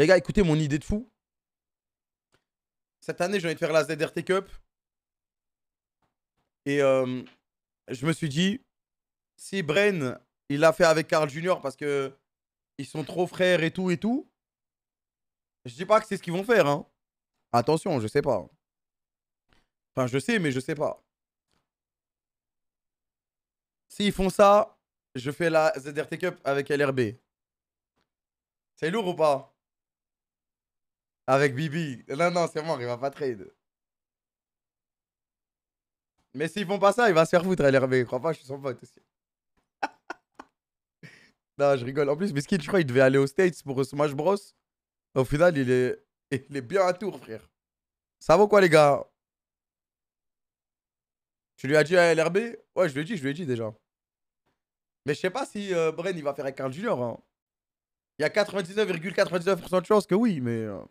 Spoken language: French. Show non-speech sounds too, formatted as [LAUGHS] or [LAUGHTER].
Les gars, écoutez mon idée de fou. Cette année, je envie de faire la ZRT Cup. Et euh, je me suis dit, si Bren, il l'a fait avec Carl Junior parce que ils sont trop frères et tout et tout. Je dis pas que c'est ce qu'ils vont faire. Hein. Attention, je sais pas. Enfin, je sais, mais je sais pas. S'ils font ça, je fais la ZRT Cup avec LRB. C'est lourd ou pas avec Bibi. Non, non, c'est mort, il va pas trade. Mais s'ils font pas ça, il va se faire foutre, LRB. Crois pas, je suis son pote aussi. [LAUGHS] non, je rigole. En plus, Biscuit, tu crois il devait aller aux States pour Smash Bros. Au final, il est, est bien à tour, frère. Ça vaut quoi, les gars Tu lui as dit à LRB Ouais, je lui ai dit, je lui ai dit déjà. Mais je sais pas si euh, Brain il va faire avec Carl Junior. Hein. Il y a 99,99% de chances que oui, mais... Euh,